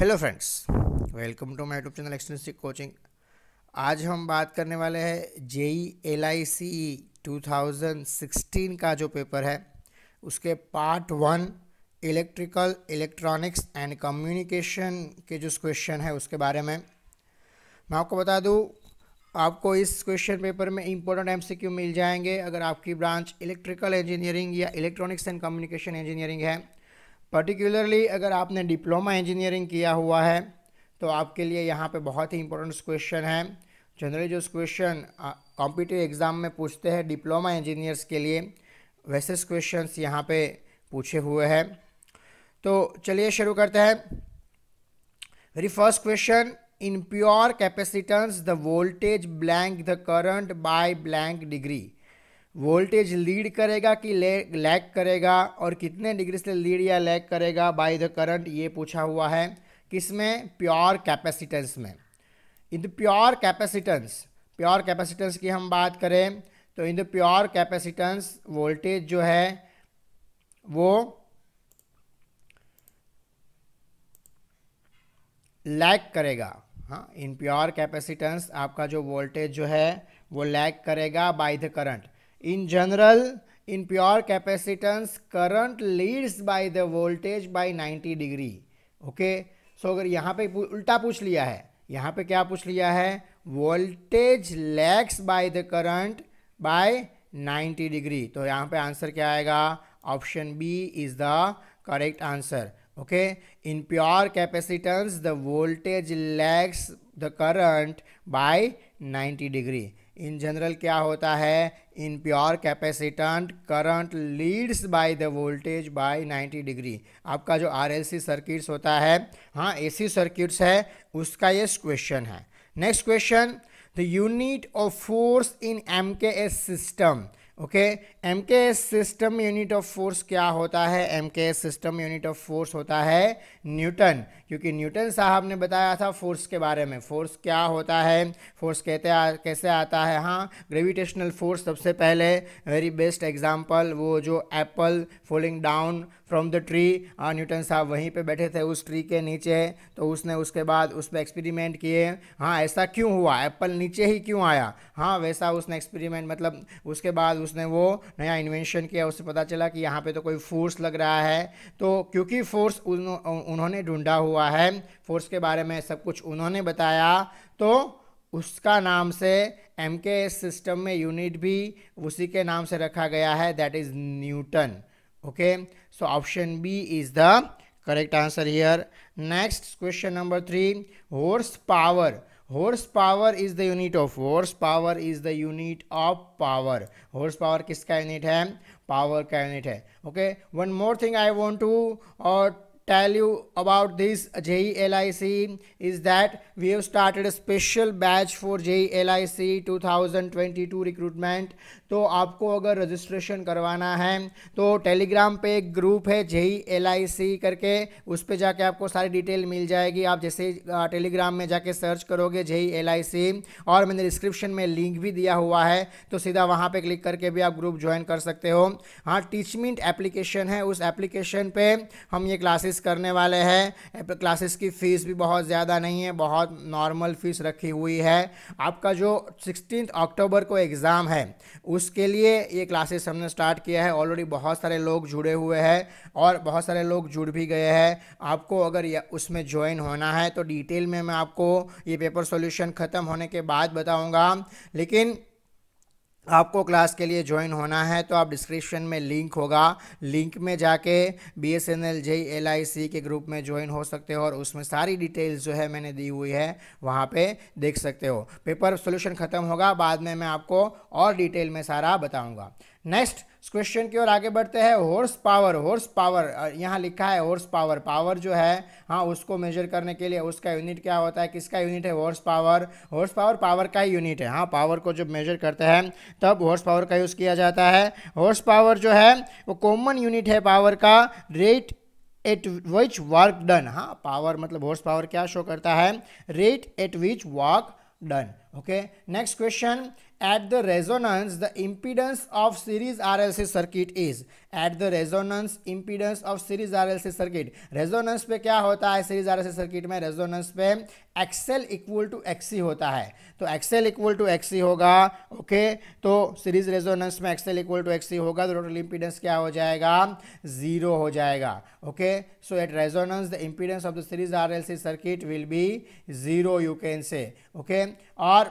Hello friends welcome to my YouTube channel extensive coaching आज हम बात करने वाले हैं J E L I C two का जो पेपर है उसके part one electrical electronics and communication के जो क्वेश्चन है उसके बारे में मैं आपको बता दूं आपको इस क्वेश्चन पेपर में इंपॉर्टेंट एमसीक्यू मिल जाएंगे अगर आपकी ब्रांच इलेक्ट्रिकल इंजीनियरिंग या इलेक्ट्रॉनिक्स एंड कम्युनिकेशन इंजीनियरिंग है पर्टिकुलरली अगर आपने डिप्लोमा इंजीनियरिंग किया हुआ है तो आपके लिए यहाँ पे बहुत ही इंपॉर्टेंट क्वेश्चन है जनरली जो क्वेश्चन कॉम्पिटिव एग्ज़ाम में पूछते हैं डिप्लोमा इंजीनियर्स के लिए वैसे क्वेश्चन यहाँ पे पूछे हुए हैं तो चलिए शुरू करते हैं very first question in pure capacitance the voltage blank the current by blank degree voltage lead करेगा कि लैग करेगा और कितने डिग्री से लीड या लैग करेगा बाय द करंट ये पूछा हुआ है किसमें प्योर कैपेसिटेंस में in the pure capacitance pure capacitance की हम बात करें तो in the pure capacitance voltage जो है वो लैग करेगा हाँ इन प्योर कैपेसिटेंस आपका जो वोल्टेज जो है वो लैग करेगा by the current in general in pure capacitance current leads by the voltage by 90 degree okay so अगर यहाँ पे उल्टा पूछ लिया है यहाँ पे क्या पूछ लिया है voltage lags by the current by 90 degree तो यहाँ पे आंसर क्या आएगा option B is the correct answer okay in pure capacitance the voltage lags the current by 90 degree in general क्या होता है in pure capacitance current leads by the voltage by 90 degree आपका जो आरएलसी सर्किट्स होता है हाँ AC circuits है उसका ये क्वेश्चन है next question the unit of force in M K S system okay M K S system unit of force क्या होता है M K S system unit of force होता है न्यूटन क्योंकि न्यूटन साहब ने बताया था फोर्स के बारे में फोर्स क्या होता है फोर्स कहते कैसे आता है हाँ ग्रेविटेशनल फोर्स सबसे पहले वेरी बेस्ट एग्जाम्पल वो जो apple falling down from the tree Newton साहब वहीं पे बैठे थे उस ट्री के नीचे तो उसने उसके बाद उस पर एक्सपेरिमेंट किए हाँ ऐसा क्यों हुआ एप्पल नीचे ही क्यों आया हाँ वैसा उसने एक्सपेरिमेंट मतलब उसके बाद उसने वो नया इन्वेंशन किया उससे पता चला कि यहाँ पे तो कोई फोर्स लग रहा है तो क्योंकि फोर्स उन्होंने ढूंढा हुआ है फोर्स के बारे में सब कुछ उन्होंने बताया तो उसका नाम से एम के एस सिस्टम में यूनिट भी उसी के नाम से रखा गया है that is newton okay so option B is the correct answer here next question number three horse power horsepower is the unit of horsepower is the unit of power horsepower किसका unit है power का unit है okay one more thing I want to uh, tell you about this J L I C is that we have started a special batch for J L I C 2022 recruitment तो आपको अगर registration करवाना है तो Telegram पे एक group है जे L I सी करके उस पर जाके आपको सारी डिटेल मिल जाएगी आप जैसे टेलीग्राम में जाके सर्च करोगे जे एल आई सी और मैंने डिस्क्रिप्शन में लिंक भी दिया हुआ है तो सीधा वहाँ पर क्लिक करके भी आप ग्रुप ज्वाइन कर सकते हो हाँ टीचमेंट एप्लीकेशन है उस एप्लीकेशन पर हम ये क्लासेस करने वाले हैं क्लासेस की फ़ीस भी बहुत ज़्यादा नहीं है बहुत नॉर्मल फ़ीस रखी हुई है आपका जो सिक्सटीन अक्टूबर को एग्ज़ाम है उस उसके लिए ये क्लासेस हमने स्टार्ट किया है ऑलरेडी बहुत सारे लोग जुड़े हुए हैं और बहुत सारे लोग जुड़ भी गए हैं आपको अगर उसमें ज्वाइन होना है तो डिटेल में मैं आपको ये पेपर सोल्यूशन ख़त्म होने के बाद बताऊँगा लेकिन आपको क्लास के लिए ज्वाइन होना है तो आप डिस्क्रिप्शन में लिंक होगा लिंक में जाके B S N L J L I C के ग्रुप में ज्वाइन हो सकते हो और उसमें सारी डिटेल्स जो है मैंने दी हुई है वहाँ पे देख सकते हो पेपर सोल्यूशन ख़त्म होगा बाद में मैं आपको और डिटेल में सारा बताऊँगा नेक्स्ट क्वेश्चन की ओर आगे बढ़ते हैं हॉर्स पावर हॉर्स पावर यहाँ लिखा है हॉर्स पावर पावर जो है हाँ उसको मेजर करने के लिए उसका यूनिट क्या होता है किसका यूनिट है horse power horse power power का ही यूनिट है हाँ पावर को जब मेजर करते हैं तब हॉर्स पावर का यूज़ किया जाता है हॉर्स पावर जो है वो कॉमन यूनिट है पावर का rate at which work done हाँ पावर मतलब हॉर्स पावर क्या शो करता है rate at which work done okay next question at the resonance the impedance of series RLC circuit is at the resonance impedance of series RLC circuit resonance पे क्या होता है series RLC circuit में resonance पे XL equal to XC होता है तो XL equal to XC होगा ओके okay? तो series resonance में XL equal to XC होगा तो total impedance क्या हो जाएगा जीरो हो जाएगा okay so at resonance the impedance of the series RLC circuit will be zero you can say okay और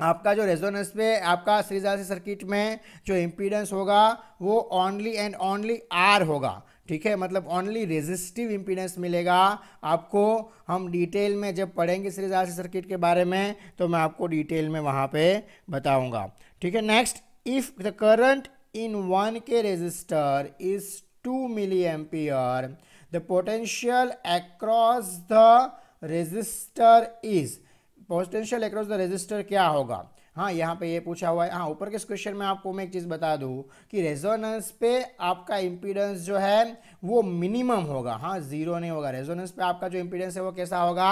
आपका जो रेजोनेंस पे आपका सीरीज आरसी सर्किट में जो इम्पीडेंस होगा वो ओनली एंड ओनली आर होगा ठीक है मतलब ओनली रेजिस्टिव इम्पीडेंस मिलेगा आपको हम डिटेल में जब पढ़ेंगे सीरीज आरसी सर्किट के बारे में तो मैं आपको डिटेल में वहाँ पे बताऊँगा ठीक है next if the current in one K resistor is two milli ampere the potential across the resistor is potential across the resistor क्या होगा हाँ यहाँ पे ये पूछा हुआ है हाँ ऊपर के इस क्वेश्चन में आपको मैं एक चीज़ बता दूँ कि रेजोनेंस पे आपका इम्पीडेंस जो है वो मिनिमम होगा हाँ जीरो नहीं होगा रेजोनेंस पे आपका जो इम्पीडेंस है वो कैसा होगा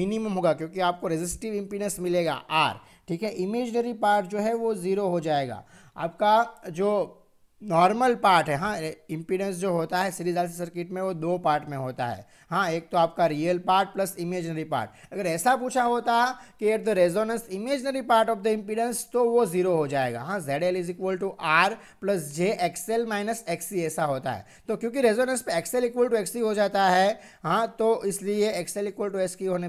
मिनिमम होगा क्योंकि आपको रेजिस्टिव इम्पीडेंस मिलेगा आर ठीक है इमेजनरी पार्ट जो है वो ज़ीरो हो जाएगा आपका जो नॉर्मल पार्ट है हाँ इम्पीडेंस जो होता है सीरीज आर सर्किट में वो दो पार्ट में होता है हाँ एक तो आपका real part plus imaginary part अगर ऐसा पूछा होता कि at the resonance imaginary part of the impedance तो वो जीरो हो जाएगा हाँ Z L is equal to R plus J X L minus X C ऐसा होता है तो क्योंकि रेजोनेंस पे एक्सएल इक्वल टू एक्सी हो जाता है हाँ तो इसलिए एक्सएल इक्वल टू एक्स होने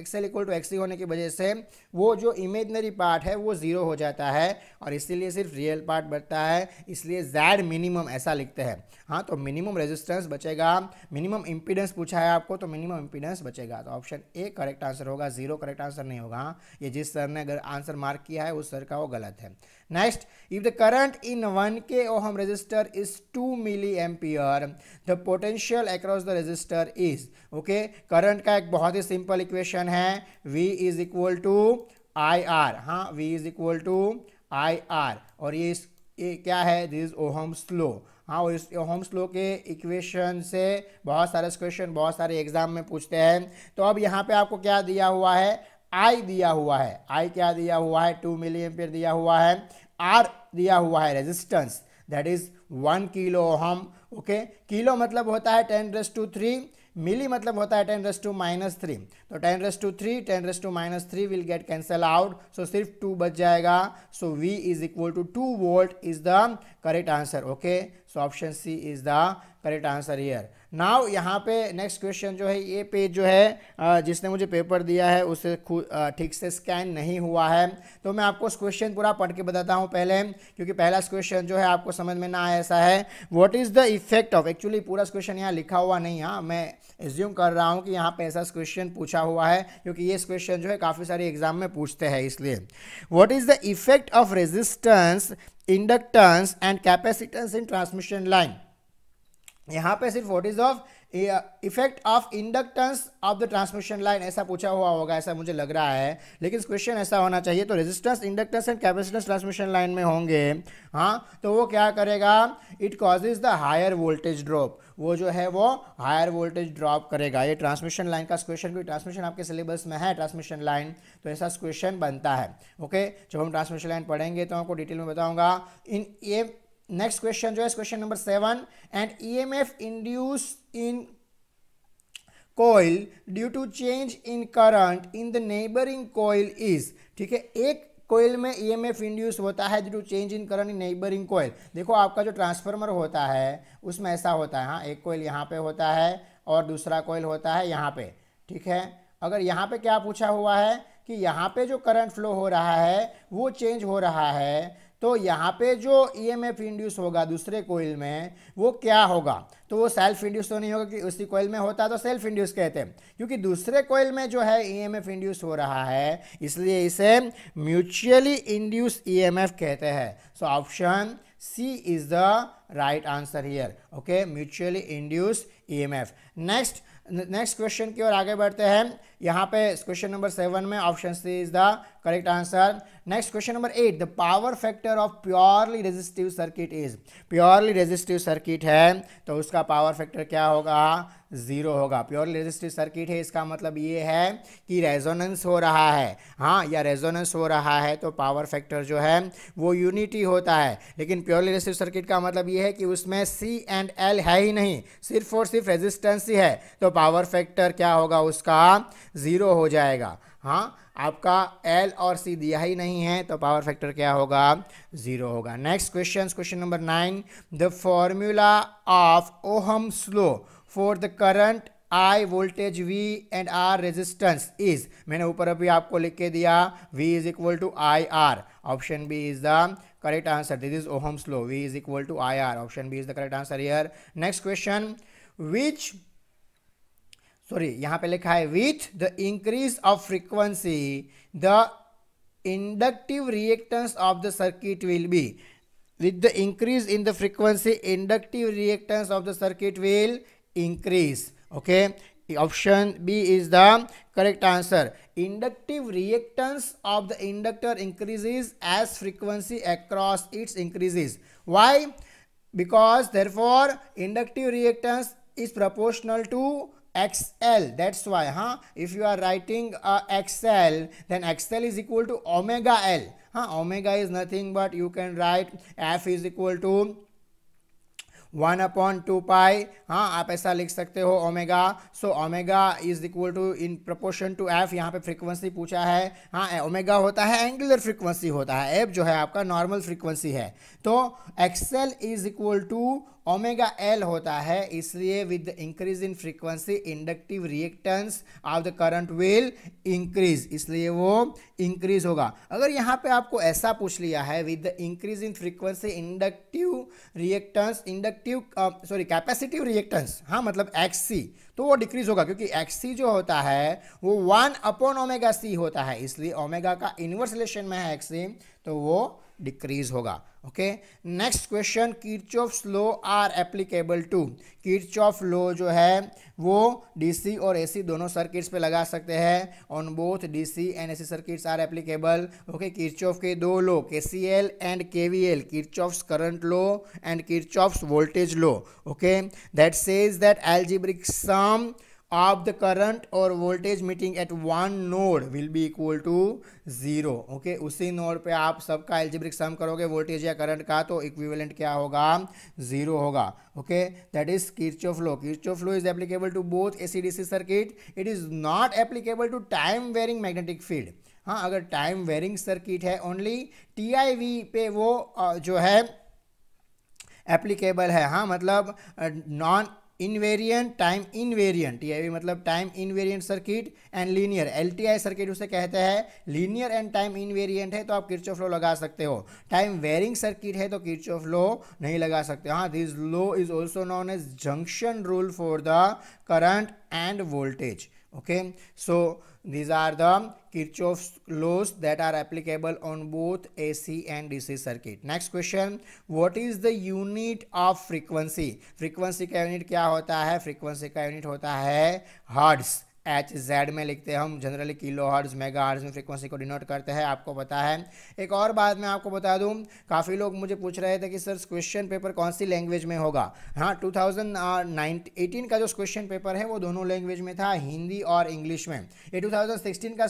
एक्सएल इक्वल टू एक्सी होने की वजह से वो जो इमेजनरी पार्ट है वो जीरो हो जाता है और इसीलिए सिर्फ रियल पार्ट बचता है इसलिए जेड मिनिमम ऐसा लिखते हैं हाँ तो मिनिमम रेजिस्टेंस बचेगा मिनिमम इम्पीडेंस पूछ पूछा है आपको तो मिनिमम इम्पीडेंस बचेगा तो ऑप्शन ए करेक्ट आंसर होगा जीरो करेक्ट आंसर नहीं होगा ये जिस सर ने अगर आंसर मार्क किया है उस सर का वो गलत है next if the current in one K ohm resistor is two milli ampere the potential across the resistor is okay current का एक बहुत ही सिंपल इक्वेशन है V is equal to I R हाँ V is equal to I R और ये इस ये क्या है दिस ओहम स्लो हाँ इस होम्स लो के इक्वेशन से बहुत सारे क्वेश्चन बहुत सारे एग्जाम में पूछते हैं तो अब यहाँ पे आपको क्या दिया हुआ है आई दिया हुआ है आई क्या दिया हुआ है टू मिली एम्पियर दिया हुआ है आर दिया हुआ है resistance that is one kilo ohm okay kilo मतलब होता है ten raise to three milli मतलब होता है ten raise to minus three तो ten raise to three ten raise to minus three will get cancel out so सिर्फ two बच जाएगा so V is equal to two volt is the correct answer okay so option C is the correct answer here now यहाँ पे next question जो है ये page जो है जिसने मुझे पेपर दिया है उसे ठीक से स्कैन नहीं हुआ है तो मैं आपको उस क्वेश्चन पूरा पढ़ के बताता हूँ पहले क्योंकि पहला क्वेश्चन जो है आपको समझ में ना आया ऐसा है what is the effect of actually पूरा क्वेश्चन यहाँ लिखा हुआ नहीं हाँ मैं एज्यूम कर रहा हूँ कि यहाँ पे ऐसा क्वेश्चन पूछा हुआ है क्योंकि ये क्वेश्चन जो है काफ़ी सारे एग्जाम में पूछते हैं इसलिए what is the effect of resistance inductance and capacitance in transmission line यहाँ पे सिर्फ what is of effect of inductance of the transmission line ऐसा पूछा हुआ होगा ऐसा मुझे लग रहा है लेकिन क्वेश्चन ऐसा होना चाहिए तो resistance inductance and capacitance transmission line में होंगे हाँ तो वो क्या करेगा it causes the higher voltage drop वो जो है वो हायर वोल्टेज ड्रॉप करेगा ये ट्रांसमिशन लाइन का क्वेश्चन भी ट्रांसमिशन आपके सिलेबस में है ट्रांसमिशन लाइन तो ऐसा क्वेश्चन बनता है ओके जब हम ट्रांसमिशन लाइन पढ़ेंगे तो आपको डिटेल में बताऊँगा इन ये नेक्स्ट क्वेश्चन जो है question number seven and EMF induce in coil due to change in current in the neighbouring coil is ठीक है एक कोयल में ईएमएफ e इंड्यूस होता है due to change in current in neighbouring coil देखो आपका जो ट्रांसफार्मर होता है उसमें ऐसा होता है हाँ एक कोयल यहाँ पे होता है और दूसरा कोयल होता है यहाँ पे ठीक है अगर यहाँ पे क्या पूछा हुआ है कि यहाँ पे जो करंट फ्लो हो रहा है वो चेंज हो रहा है तो यहाँ पे जो ई एम एफ इंड्यूस होगा दूसरे कोयल में वो क्या होगा तो वो सेल्फ इंड्यूस तो नहीं होगा कि उसी कोयल में होता तो सेल्फ इंड्यूस कहते हैं क्योंकि दूसरे कोयल में जो है ई एम एफ इंड्यूस हो रहा है इसलिए इसे mutually induce E M F कहते हैं so option C is the right answer here okay mutually induce E M F next next question की ओर आगे बढ़ते हैं यहाँ पे क्वेश्चन नंबर सेवन में option C is the correct answer next question number eight the power factor of purely resistive circuit is purely resistive circuit है तो उसका पावर फैक्टर क्या होगा ज़ीरो होगा प्योर रेजिस्टिव सर्किट है इसका मतलब ये है कि रेजोनेंस हो रहा है हाँ या रेजोनेंस हो रहा है तो पावर फैक्टर जो है वो यूनिटी होता है लेकिन प्योर रेजिस्टिव सर्किट का मतलब ये है कि उसमें सी एंड एल है ही नहीं सिर्फ और सिर्फ रेजिस्टेंस ही है तो पावर फैक्टर क्या होगा उसका ज़ीरो हो जाएगा हाँ आपका एल और सी दिया ही नहीं है तो पावर फैक्टर क्या होगा ज़ीरो होगा next question question number nine the formula of Ohm's law for the current I voltage V and R resistance is मैंने ऊपर अभी आपको लिख के दिया V is equal to I R option B is the correct answer this is Ohm's law V is equal to I R option B is the correct answer here next question which sorry यहां पे लिखा है with the increase of frequency the inductive reactance of the circuit will be with the increase in the frequency inductive reactance of the circuit will increase okay option B is the correct answer. Inductive reactance of the inductor increases as frequency across its increases. Why? Because therefore inductive reactance is proportional to XL. That's why huh? if you are writing uh, XL then XL is equal to omega L. Huh? Omega is nothing but you can write F is equal to one upon two pi हाँ आप ऐसा लिख सकते हो omega so omega is equal to in proportion to F यहाँ पे frequency पूछा है हाँ ओमेगा होता है एंगुलर फ्रीक्वेंसी होता है एफ जो है आपका नॉर्मल फ्रीक्वेंसी है तो X L is equal to omega L होता है इसलिए with increase in frequency inductive reactance of the current will increase इसलिए वो इंक्रीज होगा अगर यहाँ पे आपको ऐसा पूछ लिया है with the increase in frequency inductive reactance inductive sorry capacitive reactance हाँ मतलब एक्स तो वो डिक्रीज होगा क्योंकि एक्स जो होता है वो वन अपॉन ओमेगा सी होता है इसलिए ओमेगा का इन्वर्सलेशन में है एक्सी तो वो डिक्रीज होगा okay next question Kirchhoff's law are applicable to Kirchhoff law जो है वो डीसी और एसी दोनों सर्किट्स पे लगा सकते हैं on both DC and AC circuits are applicable okay Kirchhoff के दो सी KCL and KVL Kirchhoff's current law and Kirchhoff's voltage law okay that says that algebraic sum of the current और voltage meeting at one node will be equal to zero okay उसी नोड पे आप सबका algebraic sum करोगे voltage या current का तो इक्विवेलेंट क्या होगा जीरो होगा okay that is Kirchhoff law Kirchhoff law is applicable to both A C D C circuit it is not applicable to time varying magnetic field हाँ अगर time varying circuit है only T I V पे वो जो है applicable है हाँ मतलब नॉन इनवेरियंट टाइम इनवेरियंट ये भी मतलब time invariant circuit and linear LTI circuit उसे कहते हैं लीनियर एंड टाइम इनवेरियंट है तो आप किर्च लो लगा सकते हो टाइम वेरिंग सर्किट है तो किर्च लो नहीं लगा सकते हाँ this law is also known as junction rule for the current and voltage okay so these are the kirchhoff's laws that are applicable on both ac and dc circuit next question what is the unit of frequency frequency ka unit kya hota hai frequency ka unit hota hai hertz H Z में लिखते हैं हम generally kilo hertz mega hertz में frequency को denote करते हैं आपको पता है एक और बात मैं आपको बता दूं काफ़ी लोग मुझे पूछ रहे थे कि सर क्वेश्चन पेपर कौन सी लैंग्वेज में होगा हाँ टू थाउजेंड का जो क्वेश्चन पेपर है वो दोनों लैंग्वेज में था हिंदी और इंग्लिश में ये टू का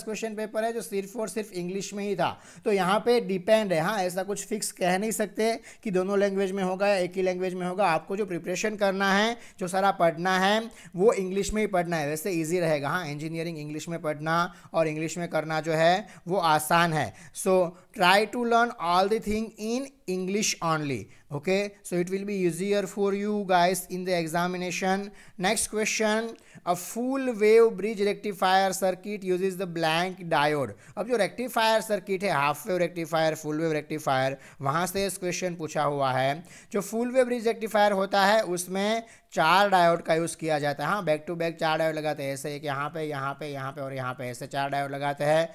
क्वेश्चन पेपर है जो सिर्फ और सिर्फ इंग्लिश में ही था तो यहाँ पर डिपेंड है हाँ ऐसा कुछ फिक्स कह नहीं सकते कि दोनों लैंग्वेज में होगा या एक ही लैंग्वेज में होगा आपको जो प्रिपरेशन करना है जो सारा पढ़ना है वो इंग्लिश में ही पढ़ना है वैसे ईजी रहेगा जाएगा हाँ इंजीनियरिंग इंग्लिश में पढ़ना और इंग्लिश में करना जो है वो आसान है so try to learn all the thing in English only. Okay, so it will be easier for you guys in the examination. Next question, a full wave bridge rectifier circuit uses the blank diode. ab jo rectifier circuit hai half wave rectifier full wave rectifier wahan se is question pucha hua hai jo full wave bridge rectifier hota hai usme चार diode का use किया जाता है हाँ back to back चार diode लगाते हैं ऐसे एक यहाँ पे यहाँ पे यहाँ पे और यहाँ पे ऐसे चार डायोड लगाते हैं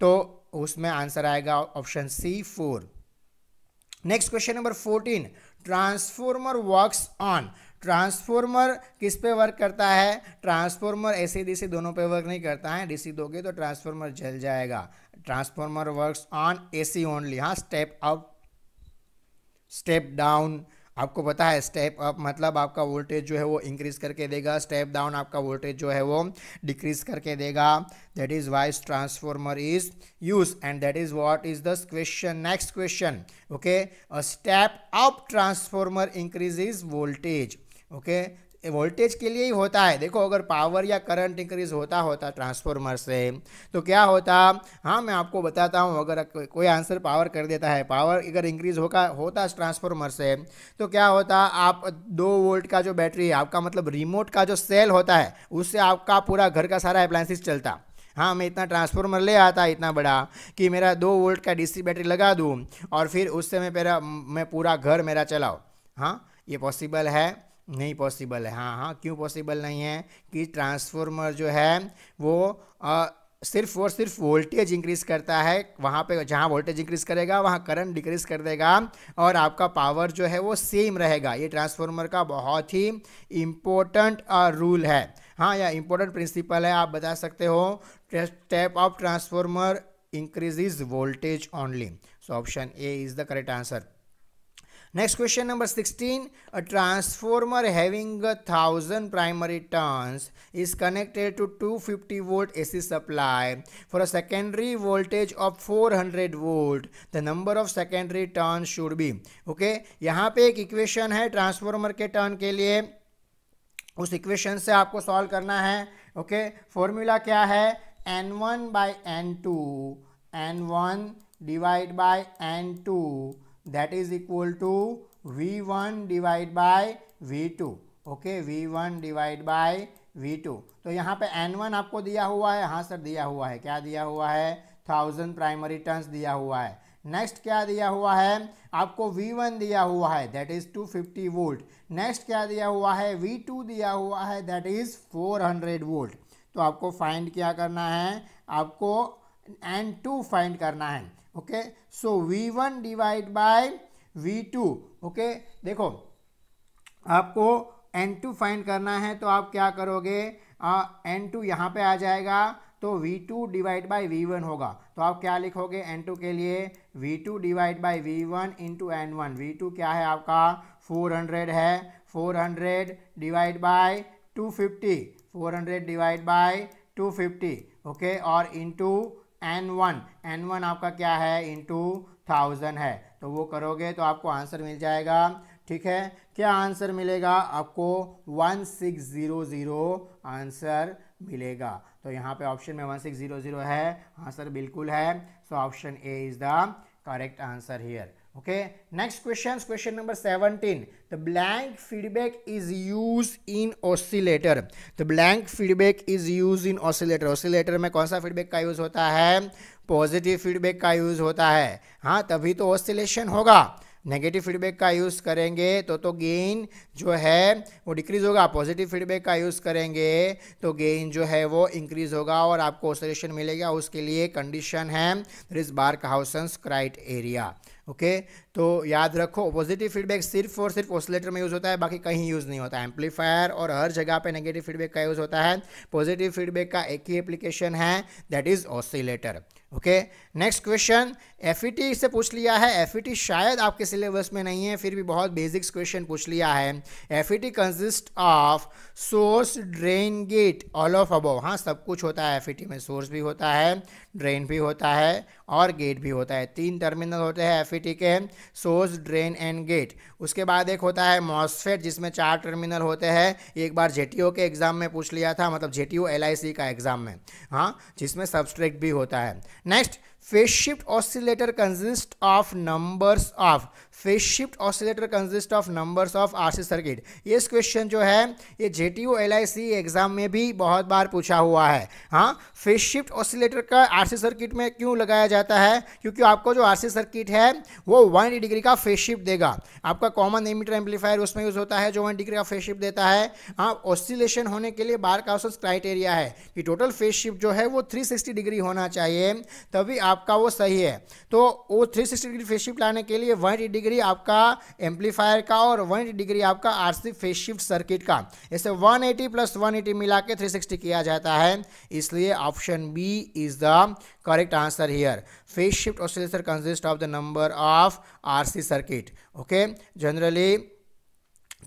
तो उसमें आंसर आएगा option C four next question number fourteen transformer works on transformer किस पे वर्क करता है ट्रांसफॉर्मर ऐसे डीसी दोनों पे वर्क नहीं करता है डीसी दोगे तो ट्रांसफॉर्मर जल जाएगा transformer works on AC only हाँ स्टेप अप स्टेप डाउन आपको पता है स्टेप अप मतलब आपका वोल्टेज जो है वो इंक्रीज करके देगा स्टेप डाउन आपका वोल्टेज जो है वो डिक्रीज करके देगा that is why's transformer is use and that is what is the question next question okay step up transformer increase is voltage okay voltage के लिए ही होता है देखो अगर पावर या करंट इंक्रीज होता होता ट्रांसफॉर्मर से तो क्या होता हाँ मैं आपको बताता हूँ अगर कोई आंसर पावर कर देता है पावर अगर इंक्रीज होगा होता ट्रांसफॉर्मर से तो क्या होता आप दो वोल्ट का जो बैटरी है आपका मतलब रिमोट का जो सेल होता है उससे आपका पूरा घर का सारा अप्लायंसिस चलता हाँ मैं इतना ट्रांसफॉर्मर ले आता इतना बड़ा कि मेरा दो वोल्ट का डीसी बैटरी लगा दूँ और फिर उससे मैं मेरा मैं पूरा घर मेरा चलाओ हाँ ये पॉसिबल है नहीं पॉसिबल है हाँ हाँ क्यों पॉसिबल नहीं है कि ट्रांसफॉर्मर जो है वो आ, सिर्फ और सिर्फ वोल्टेज इंक्रीज करता है वहाँ पे जहाँ वोल्टेज इंक्रीज करेगा वहाँ करंट डिक्रीज कर देगा और आपका पावर जो है वो सेम रहेगा ये ट्रांसफॉर्मर का बहुत ही इम्पोर्टेंट रूल है हाँ या इम्पोर्टेंट प्रिंसिपल है आप बता सकते हो step up transformer increase voltage only so option A is the correct answer next question number sixteen a transformer having thousand primary turns is connected to two fifty volt A C supply for a secondary voltage of four hundred volt the number of secondary turn should be okay यहाँ पे एक equation है transformer के turn के लिए उस equation से आपको सॉल्व करना है ओके okay? फॉर्मूला क्या है N one by N two N one divide by N two that is equal to V1 divide by V2 okay V one divide by two तो यहाँ पे वन आपको दिया हुआ है हाँ सर दिया हुआ है क्या दिया हुआ है थाउजेंड प्राइमरी टर्न्स दिया हुआ है नेक्स्ट क्या दिया हुआ है आपको V1 दिया हुआ है दैट इज़ 250 वोल्ट नेक्स्ट क्या दिया हुआ है V2 दिया हुआ है दैट इज़ 400 वोल्ट तो आपको फाइंड क्या करना है आपको N2 फाइंड करना है okay so V one divide by V two okay देखो आपको एन टू फाइंड करना है तो आप क्या करोगे एन टू यहाँ पे आ जाएगा तो V two divide by V one होगा तो आप क्या लिखोगे एन टू के लिए V two divide by V one into N one V two क्या है आपका फोर हंड्रेड है four hundred divide by two fifty four hundred divide by two fifty okay और into N one N one आपका क्या है into thousand है तो वो करोगे तो आपको आंसर मिल जाएगा ठीक है क्या आंसर मिलेगा आपको one six zero zero answer मिलेगा तो यहाँ पे ऑप्शन में वन सिक्स ज़ीरो ज़ीरो है आंसर बिल्कुल है so option A is the correct answer here okay next question question number 17 the blank feedback is used in oscillator the blank feedback is used in oscillator oscillator mein kaun sa feedback ka use hota hai positive feedback ka use hota hai ha tabhi to oscillation hoga negative feedback का use करेंगे तो तो gain जो है वो decrease होगा positive feedback का use करेंगे तो गेन जो है वो इंक्रीज़ होगा और आपको ऑसोलेशन मिलेगा उसके लिए कंडीशन है there is Barkhausen's criteria okay तो याद रखो पॉजिटिव फीडबैक सिर्फ और सिर्फ ऑसोलेटर में यूज़ होता है बाकी कहीं यूज़ नहीं होता है एम्पलीफायर और हर जगह पर नेगेटिव फीडबैक का यूज़ होता है पॉजिटिव फीडबैक का एक ही एप्लीकेशन है that is oscillator okay next question F से पूछ लिया है एफ e शायद आपके सिलेबस में नहीं है फिर भी बहुत बेसिक्स क्वेश्चन पूछ लिया है F consist of source drain gate all of above हाँ सब कुछ होता है एफ e में सोर्स भी होता है ड्रेन भी होता है और गेट भी होता है तीन टर्मिनल होते हैं एफ e के सोर्स ड्रेन एंड गेट उसके बाद एक होता है मॉसफेट जिसमें चार टर्मिनल होते हैं एक बार जे के एग्ज़ाम में पूछ लिया था मतलब जे टी का एग्ज़ाम में हाँ जिसमें सबस्ट्रेक्ट भी होता है Next, phase shift oscillator consists of numbers of phase shift oscillator consist of numbers of RC circuit ये इस क्वेश्चन जो है ये जे टी एग्जाम में भी बहुत बार पूछा हुआ है हाँ फेस शिफ्ट ऑसिलेटर का आरसी सर्किट में क्यों लगाया जाता है क्योंकि आपको जो आरसी सर्किट है वो वन डिग्री का फेस शिफ्ट देगा आपका कॉमन एमिटर एम्पलीफायर उसमें यूज होता है जो वन डिग्री का फेस शिफ्ट देता है हाँ ऑसिलेशन होने के लिए बार का क्राइटेरिया है कि टोटल फेस शिफ्ट जो है वो सिक्सटी डिग्री होना चाहिए तभी आपका वो सही है तो वो सिक्सटी डिग्री फेस शिफ्ट लाने के लिए वन डिग्री डिग्री आपका एम्पलीफायर का और 180 डिग्री आपका आरसी फेस शिफ्ट सर्किट का इसे 180 एटी प्लस वन मिला के 360 किया जाता है इसलिए option B is the correct answer here phase shift oscillator consist of the number of rc circuit okay generally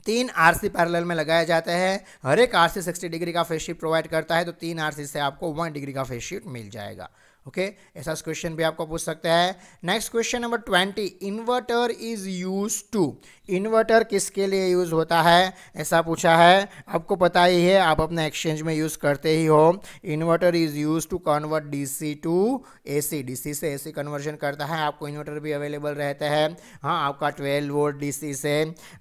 तीन आरसी पैरेलल में लगाए जाते हैं हर एक आरसी 60 डिग्री का फेस शिफ्ट प्रोवाइड करता है तो तीन आरसी से आपको वन डिग्री का फेस शिफ्ट मिल जाएगा ओके ऐसा क्वेश्चन भी आपको पूछ सकता है next question number twenty inverter is use to inverter किसके लिए यूज होता है ऐसा पूछा है आपको पता ही है आप अपने एक्सचेंज में यूज करते ही हो inverter is use to convert DC to AC DC से एसी कन्वर्जन करता है आपको इन्वर्टर भी अवेलेबल रहता है हाँ आपका ट्वेल्व वोल्ट डी से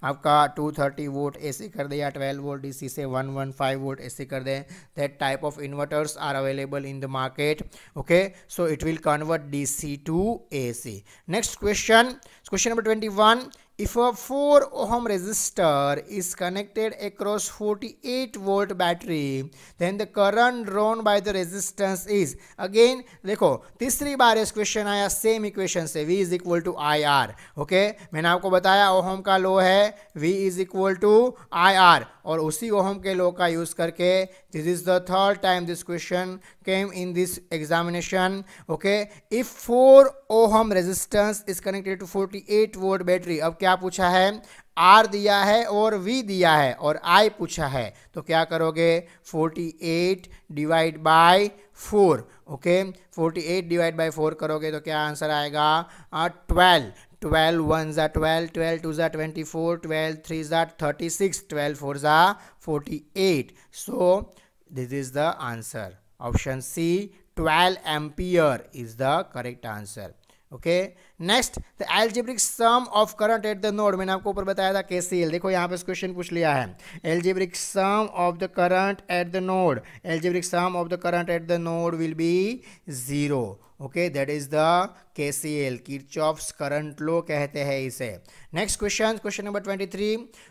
आपका टू थर्टी वोट एसी कर दे या ट्वेल्व वोल्ट डी से one one five volt AC कर दे that type of inverters are available in the market okay so it will convert dc to ac next question question number 21 If a 4 ohm resistor is connected across 48 volt battery, then the current drawn by the resistance is again देखो तीसरी बार इस question आया same equation से V is equal to I R okay मैंने आपको बताया Ohm का law है V is equal to I R और उसी ओहम के लो का यूज करके this is the third time this question came in this examination okay if 4 ohm resistance is connected to 48 volt battery अब क्या पूछा है आर दिया है और वी दिया है और आई पूछा है तो क्या करोगे 48 divide by four okay 48 divide by four करोगे तो क्या आंसर आएगा ट्वेल्व ट्वेल्व वन ज़ा ट्वेल्व ट्वेल्व टू ज़ा ट्वेंटी फोर ट्वेल्व थ्री ज़ा थर्टी सिक्स ट्वेल्व फोर ज़ा forty eight so this is the answer option C twelve ampere is the correct answer okay next the algebraic sum of current at the node मैंने आपको ऊपर बताया था KCL देखो यहाँ पे क्वेश्चन पूछ लिया है algebraic sum of the current at the node algebraic sum of the current at the node will be zero okay that is the K C L Kirchhoff's current law कहते हैं इसे next question question number twenty three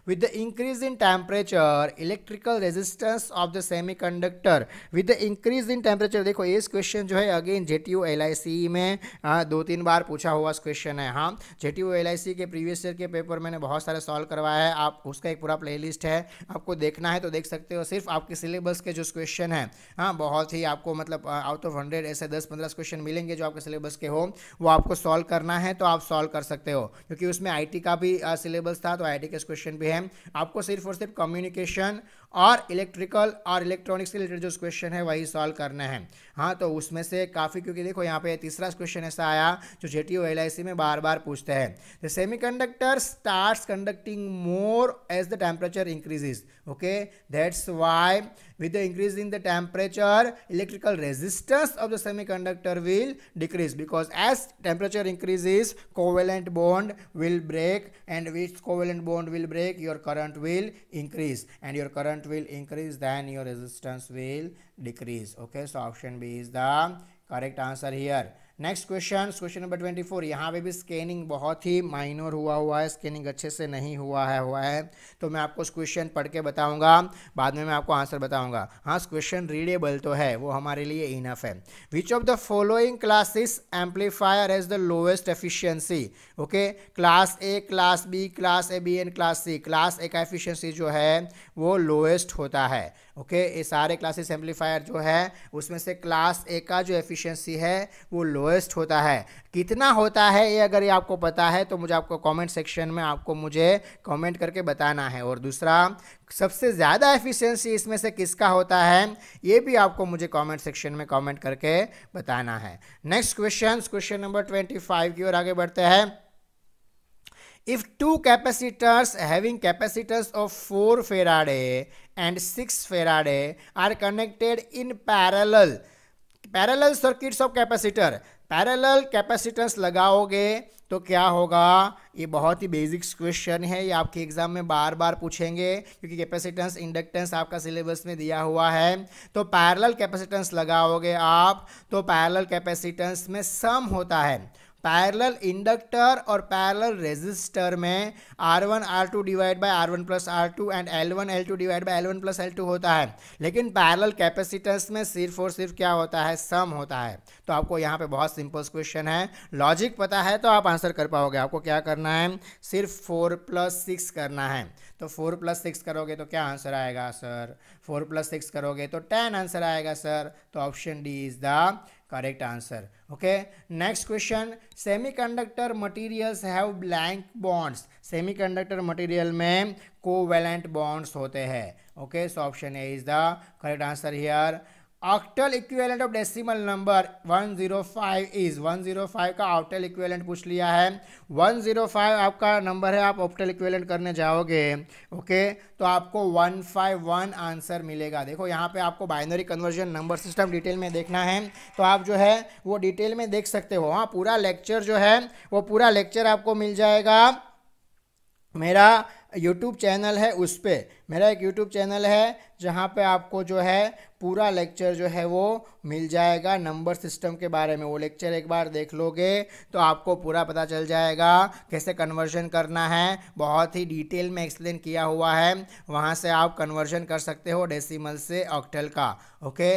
with the increase in temperature electrical resistance of the semiconductor with the increase in temperature देखो इस question जो है again जे T में आ, दो तीन बार पूछा हुआ क्वेश्चन है हाँ जे टी e के प्रीवियस ईयर के पेपर मैंने बहुत सारे सॉल्व करवाया है आप उसका एक पूरा प्ले है आपको देखना है तो देख सकते हो सिर्फ आपके सिलेबस के जो क्वेश्चन है हाँ बहुत ही आपको मतलब आउट ऑफ हंड्रेड ऐसे दस पंद्रह क्वेश्चन मिलेंगे जो आपके सिलेबस के हो वो आपको सॉल्व करना है तो आप सॉल्व कर सकते हो क्योंकि उसमें आई का भी सिलेबस था तो आई के क्वेश्चन भी है आपको सिर्फ और सिर्फ कम्युनिकेशन और इलेक्ट्रिकल और इलेक्ट्रॉनिक्स के रिलेटेड जो क्वेश्चन है वही सॉल्व करना है हाँ तो उसमें से काफ़ी क्योंकि देखो यहाँ पे तीसरा क्वेश्चन ऐसा आया जो जे टी में बार बार पूछते हैं the semiconductor start conducting more as the temperature increases okay that's why with the increase in the temperature electrical resistance of the semiconductor will decrease because as temperature increases covalent bond will break and with covalent bond will break your current will increase and your current current will increase then your resistance will decrease okay so option b is the correct answer here next question question number twenty four यहाँ पे भी scanning बहुत ही minor हुआ हुआ है scanning अच्छे से नहीं हुआ है हुआ है तो मैं आपको उस क्वेश्चन पढ़ के बताऊँगा बाद में मैं आपको आंसर बताऊँगा हाँ क्वेश्चन रीडेबल तो है वो हमारे लिए इनफ है which of the following classes amplifier has the lowest efficiency okay class A class B class A B and class C class A का एफिशियंसी जो है वो लोएस्ट होता है ओके ये सारे क्लासेस एम्पलीफायर जो है उसमें से क्लास ए का जो एफिशिएंसी है वो लो लोएस्ट होता है कितना होता है ये अगर ये आपको पता है तो मुझे आपको कमेंट सेक्शन में आपको मुझे कमेंट करके बताना है और दूसरा सबसे ज़्यादा एफिशिएंसी इसमें से किसका होता है ये भी आपको मुझे कमेंट सेक्शन में कमेंट करके बताना है next question question number twenty five की ओर आगे बढ़ते हैं if two capacitors having capacitors of 4 faraday and 6 faraday are connected in parallel parallel circuits of capacitor parallel capacitance लगाओगे तो क्या होगा ये बहुत ही बेसिक्स क्वेश्चन है ये आपके एग्जाम में बार बार पूछेंगे क्योंकि कैपेसिटेंस इंडक्टेंस आपका सिलेबस में दिया हुआ है तो पैरेलल कैपेसिटेंस लगाओगे आप तो पैरेलल कैपेसिटेंस में सम होता है पैरेलल इंडक्टर और पैरेलल रेजिस्टर में R one R two divide by R one plus R two and L one L two divide by L one plus L two होता है लेकिन पैरेलल कैपेसिटर्स में सिर्फ और सिर्फ क्या होता है सम होता है तो आपको यहाँ पे बहुत सिंपल क्वेश्चन है लॉजिक पता है तो आप आंसर कर पाओगे आपको क्या करना है सिर्फ फोर प्लस सिक्स करना है तो फोर प्लस सिक्स करोगे तो क्या आंसर आएगा सर फोर प्लस सिक्स करोगे तो टेन आंसर आएगा सर तो option D is the correct answer okay next question semiconductor materials have blank bonds semiconductor material में कोवेलेंट बॉन्ड्स होते हैं okay so option A is the correct answer here octal equivalent of decimal number 105 is 105 का octal equivalent पूछ लिया है 105 आपका number है आप ऑक्टल इक्विवेलेंट करने जाओगे ओके तो आपको 151 आंसर मिलेगा देखो यहाँ पे आपको binary conversion number system detail में देखना है तो आप जो है वो डिटेल में देख सकते हो हाँ पूरा लेक्चर जो है वो पूरा लेक्चर आपको मिल जाएगा मेरा यूट्यूब चैनल है उस पर मेरा एक यूट्यूब चैनल है जहाँ पे आपको जो है पूरा लेक्चर जो है वो मिल जाएगा नंबर सिस्टम के बारे में वो लेक्चर एक बार देख लोगे तो आपको पूरा पता चल जाएगा कैसे कन्वर्जन करना है बहुत ही डिटेल में एक्सप्लेन किया हुआ है वहाँ से आप कन्वर्जन कर सकते हो डेसिमल से ऑक्टल का ओके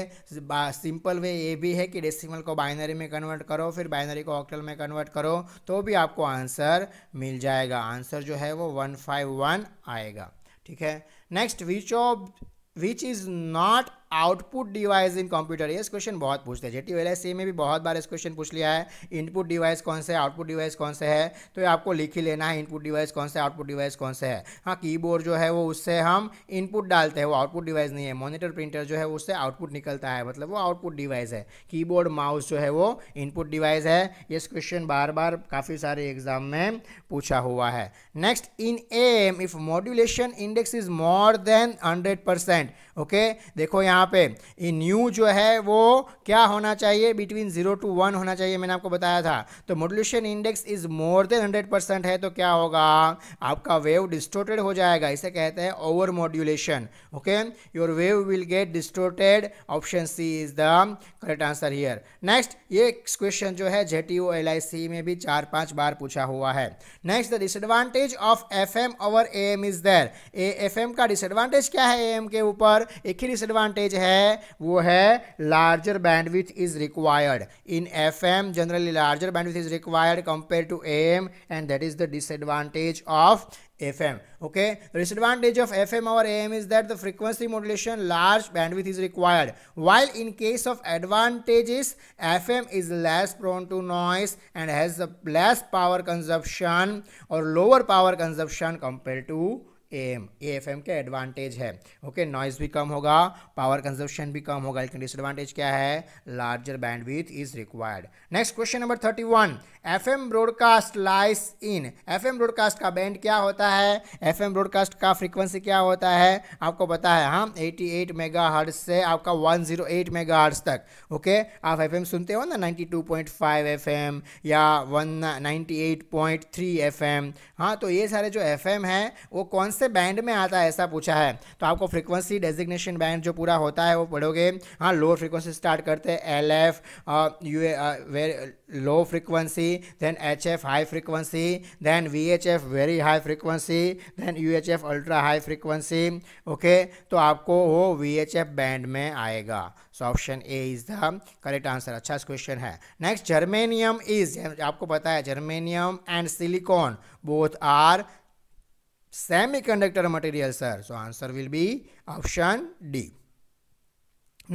सिंपल वे ये भी है कि डेसिमल को बाइनरी में कन्वर्ट करो फिर बाइनरी को ऑक्टल में कन्वर्ट करो तो भी आपको आंसर मिल जाएगा आंसर जो है वो वन फाइव वन आएगा ठीक है next which of which is not output device in computer ये क्वेश्चन बहुत पूछते हैं जेटी वेल सी में भी बहुत बार इस क्वेश्चन पूछ लिया है इनपुट डिवाइस कौन से है आउटपुट डिवाइस कौन से है तो आपको लिख ही लेना है इनपुट डिवाइस कौन से आउटपुट डिवाइस कौन से है हाँ कीबोर्ड जो है वो उससे हम इनपुट डालते हैं वो आउटपुट डिवाइस नहीं है मॉनिटर प्रिंटर जो है उससे आउटपुट निकलता है मतलब वो आउटपुट डिवाइस है कीबोर्ड माउस जो है वो इनपुट डिवाइस है ये क्वेश्चन बार बार काफ़ी सारे एग्जाम में पूछा हुआ है next in M if modulation index is more than hundred percent okay देखो यहाँ पे न्यू जो है वो क्या होना चाहिए बिटवीन जीरो टू वन होना चाहिए मैंने आपको बताया था तो modulation index is more than hundred percent है तो क्या होगा आपका वेव डिस्टोटेड हो जाएगा इसे कहते हैं over modulation okay your wave will get distorted option C is the correct answer here next ये क्वेश्चन जो है आई सी में भी चार पांच बार पूछा हुआ है next the disadvantage of F M over A M is there a F M का डिसएडवांटेज क्या है ए एम के ऊपर एक ही डिसएडवांटेज है वो है larger bandwidth is required in F generally larger bandwidth is required compare to A and that is the disadvantage of F M okay disadvantage of F M और A M is that the frequency modulation large bandwidth is required while in case of advantage F M is less prone to noise and has less power consumption और lower power consumption compare to M A F M के advantage है okay noise भी कम होगा power consumption भी कम होगा लेकिन डिसएडवांटेज क्या है larger bandwidth is required next question number thirty one FM broadcast lies in FM broadcast का बैंड क्या होता है एफएम ब्रॉडकास्ट का फ्रीक्वेंसी क्या होता है आपको पता है हाँ 88 मेगाहर्ट्ज से आपका 108 मेगाहर्ट्ज तक ओके आप एफएम सुनते हो ना 92.5 एफएम या 198.3 एफएम हाँ तो ये सारे जो एफएम हैं वो कौन से बैंड में आता है ऐसा पूछा है तो आपको फ्रिक्वेंसी डेजिग्नेशन बैंड जो पूरा होता है वो पढ़ोगे हाँ लोअर फ्रिक्वेंसी स्टार्ट करते हैं L F low frequency then HF high frequency, then VHF very high frequency, then UHF ultra high frequency. Okay, तो आपको वो VHF बैंड में आएगा so option A is the correct answer अच्छा question है next germanium is आपको पता है germanium and silicon both are semiconductor material sir so answer will be option d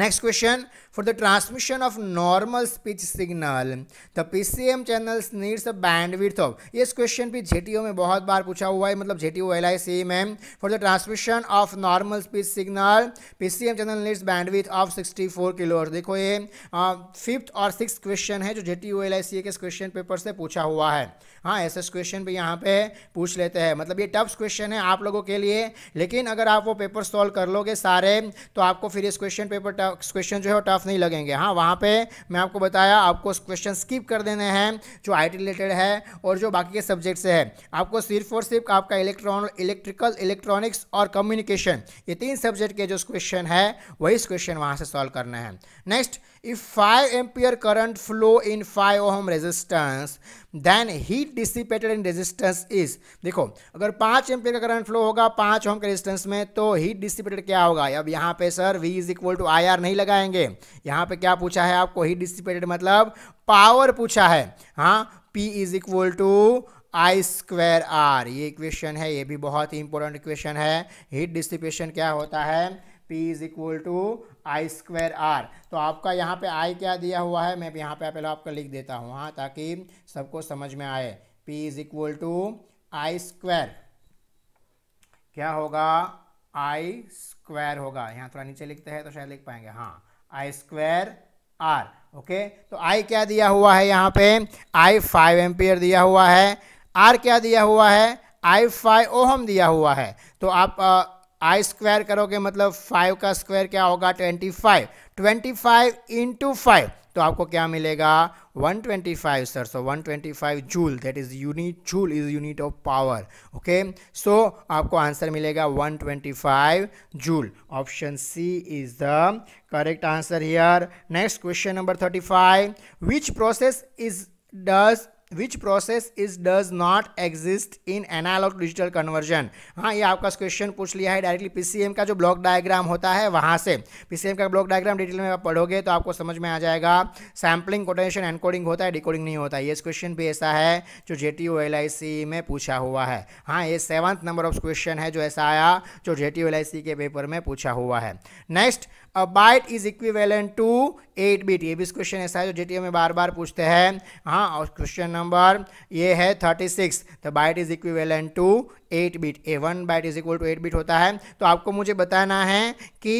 next question For the transmission of normal speech signal, the PCM channels needs a bandwidth of. इस question भी JTO में बहुत बार पूछा हुआ है मतलब JTO L I same है for the transmission of normal speech signal PCM channel needs bandwidth of 64 kilo देखो ये फिफ्थ और सिक्स क्वेश्चन है जो जेटीओ एल आई सी के क्वेश्चन पेपर से पूछा हुआ है हाँ ऐसे क्वेश्चन भी यहाँ पे पूछ लेते हैं मतलब ये टफ क्वेश्चन है आप लोगों के लिए लेकिन अगर आप वो पेपर सॉल्व कर लोगे सारे तो आपको फिर इस क्वेश्चन पेपर क्वेश्चन जो है टफ स्टाफ नहीं लगेंगे हाँ वहाँ पे मैं आपको बताया आपको क्वेश्चन स्किप कर देने हैं जो आई रिलेटेड है और जो बाकी के सब्जेक्ट से है आपको सिर्फ और सिर्फ आपका इलेक्ट्रॉन इलेक्ट्रिकल इलेक्ट्रॉनिक्स और कम्युनिकेशन ये तीन सब्जेक्ट के जो क्वेश्चन है वही क्वेश्चन वहाँ से सॉल्व करना है next if 5 ampere current flow in 5 ohm resistance then heat dissipated in resistance is देखो अगर 5 एम्पियर का करंट फ्लो होगा 5 ओम के रेजिस्टेंस में तो हीट डिसिपेटेड क्या होगा अब यहाँ पे sir V is equal to I R नहीं लगाएंगे यहाँ पे क्या पूछा है आपको हीट डिसिपेटेड मतलब पावर पूछा है हाँ P is equal to I square R ये इक्वेशन है ये भी बहुत ही इंपॉर्टेंट इक्वेशन है हीट डिसिपेशन क्या होता है P is equal to I square R तो आपका यहाँ पे आई क्या दिया हुआ है मैं यहाँ पे पहले आपका लिख देता हूँ हाँ ताकि सबको समझ में आए P is equal to I square क्या होगा आई स्क्वायर होगा यहाँ थोड़ा नीचे लिखते हैं तो शायद लिख पाएंगे हाँ आई स्क्वायर आर ओके तो आई क्या दिया हुआ है यहाँ पे आई फाइव एम्पियर दिया हुआ है आर क्या दिया हुआ है आई फाइव ओहम दिया हुआ है तो आप आ, आई स्क्वायर करोगे मतलब फाइव का स्क्वायर क्या होगा twenty five twenty five into five तो आपको क्या मिलेगा 125 sir so 125 joule that is unit joule is unit of power okay so आपको आंसर मिलेगा 125 joule option C is the correct answer here next question number 35 which process is does which process is does not exist in analog digital conversion हाँ ये आपका question पूछ लिया है directly PCM का जो ब्लॉक डायग्राम होता है वहाँ से पीसीएम का ब्लॉक डायग्राम डिटेल में आप पढ़ोगे तो आपको समझ में आ जाएगा सैम्पलिंग कोटेशन एनकोडिंग होता है डिकोडिंग नहीं होता है ये क्वेश्चन भी ऐसा है जो J T O L I C में पूछा हुआ है हाँ ये सेवन्थ नंबर ऑफ क्वेश्चन है जो ऐसा आया जो J T L I C के पेपर में पूछा हुआ है next byte is equivalent to eight bit ये भी क्वेश्चन ऐसा है जो जीटीए में बार बार पूछते हैं हाँ और क्वेश्चन नंबर ये है थर्टी सिक्स तो byte is equivalent to eight bit a one byte is equal to eight bit होता है तो आपको मुझे बताना है कि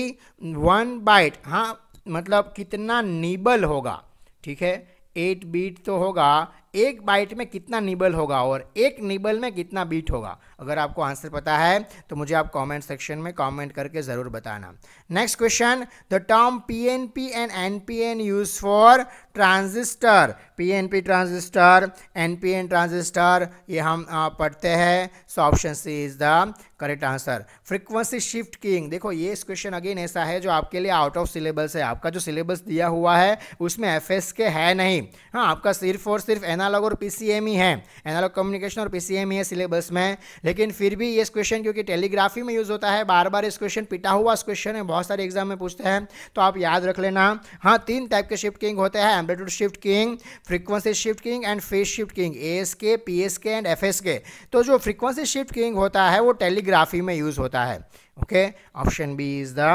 वन बाइट हाँ मतलब कितना नीबल होगा ठीक है एट बीट तो होगा एक बाइट में कितना निबल होगा और एक निबल में कितना बीट होगा अगर आपको आंसर पता है तो मुझे आप कमेंट सेक्शन में कमेंट करके ज़रूर बताना next question the term P N P and N P N use for transistor PNP transistor NPN transistor ये हम पढ़ते हैं so option C is the correct answer frequency shift keying देखो ये इस क्वेश्चन अगेन ऐसा है जो आपके लिए आउट ऑफ सिलेबस है आपका जो सिलेबस दिया हुआ है उसमें एफ के है नहीं हाँ आपका सिर्फ और सिर्फ एनालॉग और पी ही है एनालॉग कम्युनिकेशन और पी ही है सिलेबस में लेकिन फिर भी ये क्वेश्चन क्योंकि टेलीग्राफी में यूज होता है बार बार इस क्वेश्चन पिटा हुआ क्वेश्चन है बहुत सारे एग्जाम में पूछते हैं तो आप याद रख लेना हाँ तीन टाइप के शिफ्ट किंग होते हैं amplitude shift keying frequency shift keying and phase shift keying A S K P S K and F S K तो जो फ्रीक्वेंसी शिफ्ट किंग होता है वो टेलीग्राफी में यूज़ होता है okay option B is the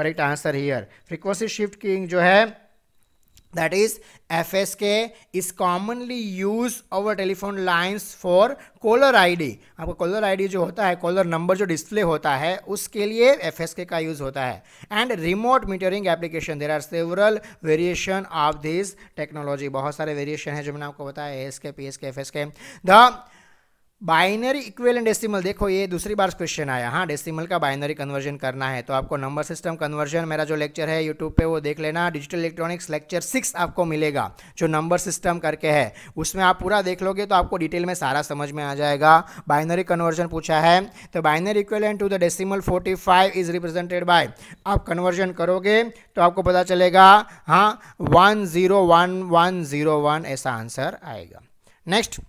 correct answer here frequency shift keying जो है that is FSK is commonly used over telephone lines for caller ID आपको caller ID जो होता है caller number जो display होता है उसके लिए FSK का use होता है and remote metering application there are several variation of this technology बहुत सारे variation है जो मैंने आपको बताया ASK, PSK, FSK the binary equivalent decimal देखो ये दूसरी बार क्वेश्चन आया हाँ डेसिमल का बाइनरी कन्वर्जन करना है तो आपको नंबर सिस्टम कन्वर्जन मेरा जो लेक्चर है यूट्यूब पे वो देख लेना डिजिटल इलेक्ट्रॉनिक्स लेक्चर सिक्स आपको मिलेगा जो नंबर सिस्टम करके है उसमें आप पूरा देख लोगे तो आपको डिटेल में सारा समझ में आ जाएगा बाइनरी कन्वर्जन पूछा है तो binary equivalent to the decimal forty is represented by आप कन्वर्जन करोगे तो आपको पता चलेगा हाँ one one one zero one ऐसा आंसर आएगा नेक्स्ट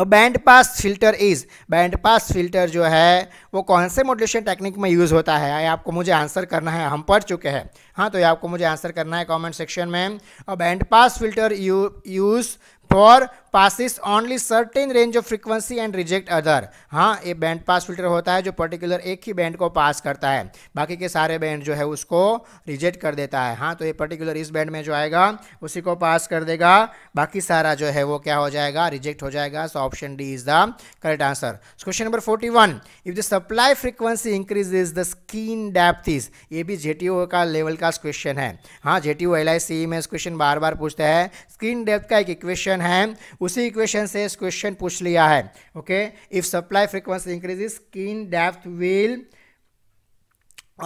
और band pass filter is band pass filter जो है वो कौन से मोडुलेशन टेक्निक में यूज़ होता है ये आपको मुझे आंसर करना है हम पढ़ चुके हैं हाँ तो ये आपको मुझे आंसर करना है कमेंट सेक्शन में और band pass filter you use for passes only certain range of frequency and reject other हाँ ये बैंड पास फिल्टर होता है जो पर्टिकुलर एक ही बैंड को पास करता है बाकी के सारे बैंड जो है उसको रिजेक्ट कर देता है हाँ तो ये पर्टिकुलर इस बैंड में जो आएगा उसी को पास कर देगा बाकी सारा जो है वो क्या हो जाएगा रिजेक्ट हो जाएगा so option D is the correct answer question number forty one if the supply frequency increase is the skin depth is ये भी जे का लेवल का क्वेश्चन है हाँ जे टी e में क्वेश्चन बार बार पूछता है स्किन डेप्थ का एक इक्वेशन है उसी इक्वेशन से इस क्वेश्चन पूछ लिया है okay if supply frequency increases skin depth will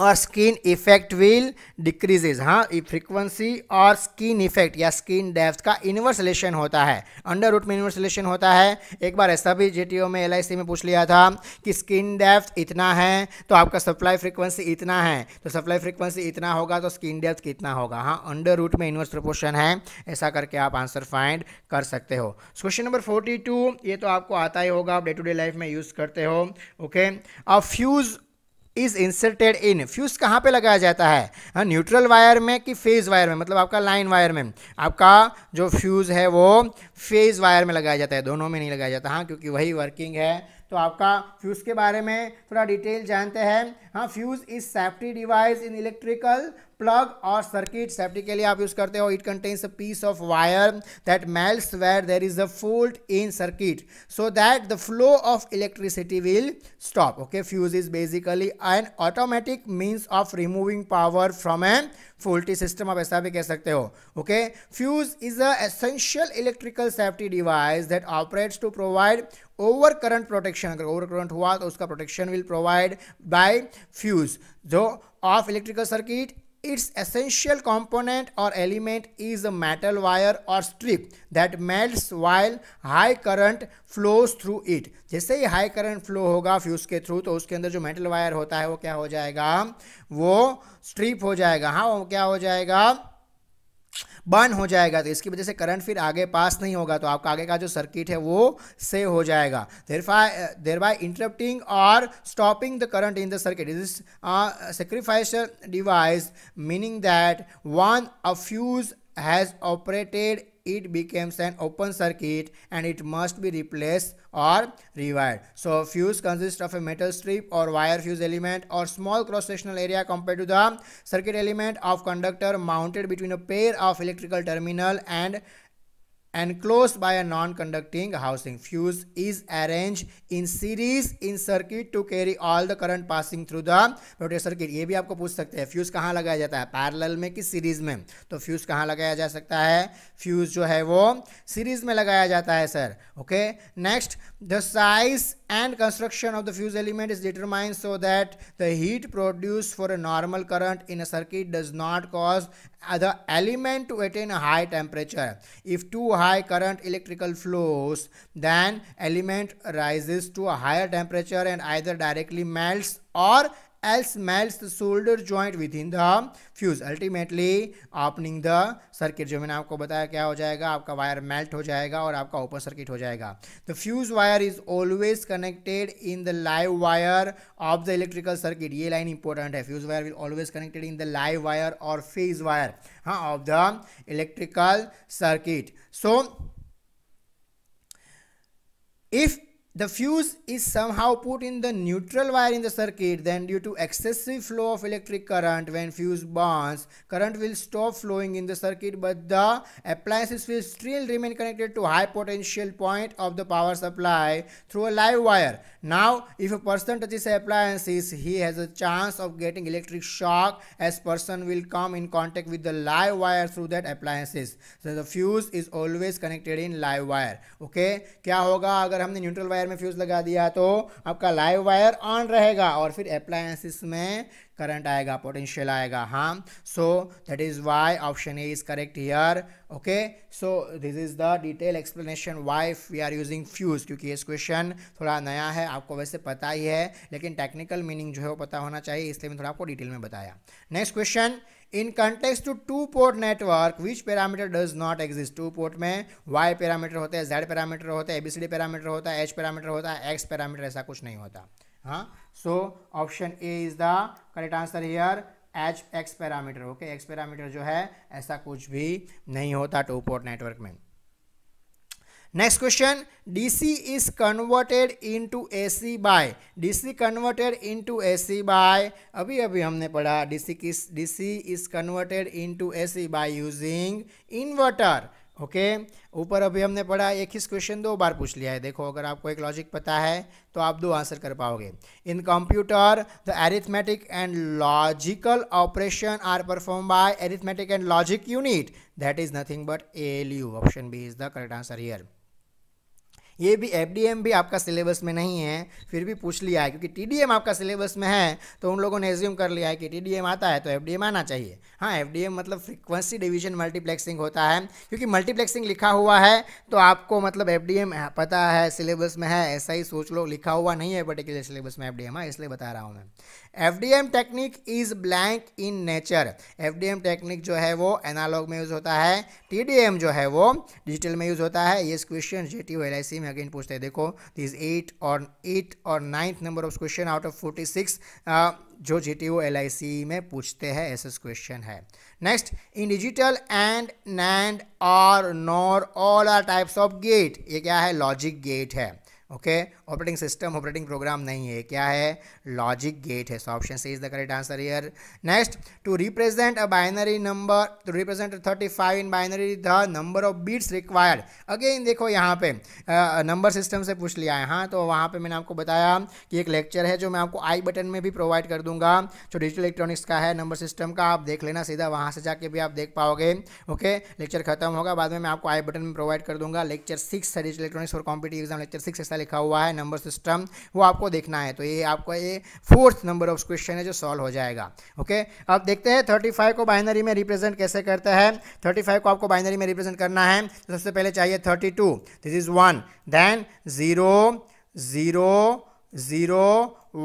और स्किन इफेक्ट विल डिक्रीजेज हाँ फ्रीक्वेंसी और स्किन इफेक्ट या स्किन डेप्थ का इन्वर्स रिलेशन होता है अंडर रूट में इन्वर्स रिलेशन होता है एक बार ऐसा भी जेटीओ में एलआईसी में पूछ लिया था कि स्किन डेप्थ इतना है तो आपका सप्लाई फ्रीक्वेंसी इतना है तो सप्लाई फ्रीक्वेंसी इतना होगा तो स्किन डेप्थ कितना होगा हाँ अंडर रूट में इन्वर्स प्रपोर्शन है ऐसा करके आप आंसर फाइंड कर सकते हो क्वेश्चन नंबर फोर्टी ये तो आपको आता ही होगा आप डे टू डे लाइफ में यूज़ करते हो ओके अब fuse is inserted in fuse कहाँ पे लगाया जाता है न्यूट्रल हाँ, वायर में कि फेज वायर में मतलब आपका लाइन वायर में आपका जो फ्यूज़ है वो फेज वायर में लगाया जाता है दोनों में नहीं लगाया जाता हाँ क्योंकि वही वर्किंग है तो आपका फ्यूज़ के बारे में थोड़ा डिटेल जानते हैं हाँ fuse is safety device in electrical plug और सर्किट सेफ्टी के लिए आप यूज़ करते हो it contains a piece of wire that melts where there is a fault in circuit so that the flow of electricity will stop okay fuse is basically an automatic means of removing power from an faulty system आप ऐसा भी कह सकते हो okay fuse is a essential electrical safety device that operates to provide over current protection अगर over current हुआ तो उसका protection will provide by fuse जो of electrical circuit its essential component और element is a metal wire और strip that melt while high current flows through it जैसे ही high current flow होगा फ्यूज के थ्रू तो उसके अंदर जो मेटल वायर होता है वो क्या हो जाएगा वो स्ट्रिप हो जाएगा हाँ वो क्या हो जाएगा बर्न हो जाएगा तो इसकी वजह से करंट फिर आगे पास नहीं होगा तो आपका आगे का जो सर्किट है वो से हो जाएगा देर बाय इंटरप्टिंग और stopping the current in the circuit is sacrifice device meaning that one a fuse has operated it becomes an open circuit and it must be replaced or rewired. So fuse consists of a metal strip or wire fuse element or small cross-sectional area compared to the circuit element of conductor mounted between a pair of electrical terminal and enclosed by a non-conducting housing fuse is arranged in series in circuit to carry all the current passing through the रोटेट circuit ये भी आपको पूछ सकते हैं fuse कहाँ लगाया जाता है पैरेलल में कि सीरीज में तो फ्यूज़ कहाँ लगाया जा सकता है फ्यूज़ जो है वो सीरीज में लगाया जाता है sir okay next the size and construction of the fuse element is determined so that the heat produced for a normal current in a circuit does not cause the element to attain a high temperature. If too high current electrical flows, then element rises to a higher temperature and either directly melts or else melts the shoulder joint within the fuse ultimately opening the circuit जो मैंने आपको बताया क्या हो जाएगा आपका wire melt हो जाएगा और आपका ओपन सर्किट हो जाएगा the fuse wire is always connected in the live wire of the electrical circuit ये लाइन इंपॉर्टेंट है fuse wire is always connected in the live wire और फेज वायर हाँ of the electrical circuit so if the fuse is somehow put in the neutral wire in the circuit then due to excessive flow of electric current when fuse burns current will stop flowing in the circuit but the appliances will still remain connected to high potential point of the power supply through a live wire now if a person touches appliances he has a chance of getting electric shock as person will come in contact with the live wire through that appliances so the fuse is always connected in live wire okay क्या होगा अगर हमने neutral wire wire में fuse लगा दिया तो आपका live wire on रहेगा और फिर अप्लायंसिस में करंट आएगा पोटेंशियल आएगा हाँ so that is why option A is correct here okay so this is the detail explanation why we are using fuse क्योंकि इस क्वेश्चन थोड़ा नया है आपको वैसे पता ही है लेकिन टेक्निकल मीनिंग जो है वो पता होना चाहिए इसलिए मैं थोड़ा आपको डिटेल में बताया next question in context to two port network which parameter does not exist two port में वाई पैरामीटर होते हैं जेड पैरामीटर होते हैं एबीसीडी पैरामीटर होता है एच पैरामीटर होता है एक्स पैरामीटर ऐसा कुछ नहीं होता हाँ so option A is the correct answer here H X parameter okay X parameter जो है ऐसा कुछ भी नहीं होता टू पोर्ट नेटवर्क में next question DC is converted into AC by DC converted into AC by अभी अभी हमने पढ़ा डीसी किस DC is converted into AC by using inverter okay ऊपर अभी हमने पढ़ा एक ही क्वेश्चन दो बार पूछ लिया है देखो अगर आपको एक लॉजिक पता है तो आप दो आंसर कर पाओगे in computer the arithmetic and logical operation are perform by arithmetic and logic unit that is nothing but L U option B is the correct answer here ये भी एफ भी आपका सिलेबस में नहीं है फिर भी पूछ लिया है क्योंकि टी आपका सिलेबस में है तो उन लोगों ने एज्यूम कर लिया है कि टी आता है तो एफ आना चाहिए हाँ एफ मतलब फ्रिक्वेंसी डिवीजन मल्टीप्लेक्सिंग होता है क्योंकि मल्टीप्लेक्सिंग लिखा हुआ है तो आपको मतलब एफ हाँ, पता है सिलेबस में है ऐसा ही सोच लो लिखा हुआ नहीं है पर्टिकुलर सिलेबस में एफ हाँ इसलिए बता रहा हूँ मैं F D M technique is blank in nature F D M technique जो है वो एनालॉग में यूज होता है टी डी एम जो है वो डिजिटल में यूज होता है ये question J T L I C में अगेन पूछते हैं देखो दिस एट और एट और ninth number of question out of forty six जो J T O L I C में पूछते हैं ऐसे क्वेश्चन है next in digital and NAND और NOR all are types of gate ये क्या है लॉजिक गेट है okay operating system operating program नहीं है क्या है लॉजिक गेट है so option C is the correct answer here next to represent a binary number to represent 35 in binary the number of bits required again देखो यहाँ पे number uh, system से पूछ लिया है हाँ तो वहाँ पे मैंने आपको बताया कि एक लेक्चर है जो मैं आपको आई बटन में भी प्रोवाइड कर दूंगा जो डिजिटल इलेक्ट्रॉनिक्स का है नंबर सिस्टम का आप देख लेना सीधा वहाँ से जाके भी आप देख पाओगे ओके लेक्चर खत्म होगा बाद में मैं आपको आई बटन में प्रोवाइड कर दूंगा लेक्चर सिक्स है डिजिटल इलेक्ट्रॉनिक्स और कॉम्पिटिव एग्जाम लेक्चर सिक्स ऐसा लिखा हुआ है नंबर सिस्टम वो आपको देखना है तो ये आपका ये फोर्थ नंबर ऑफ क्वेश्चन है जो सॉल्व हो जाएगा ओके अब देखते हैं थर्टी फाइव को बाइनरी में रिप्रेजेंट कैसे करते हैं थर्टी फाइव को आपको बाइनरी में रिप्रेजेंट करना है तो सबसे पहले चाहिए thirty two this is one then zero zero zero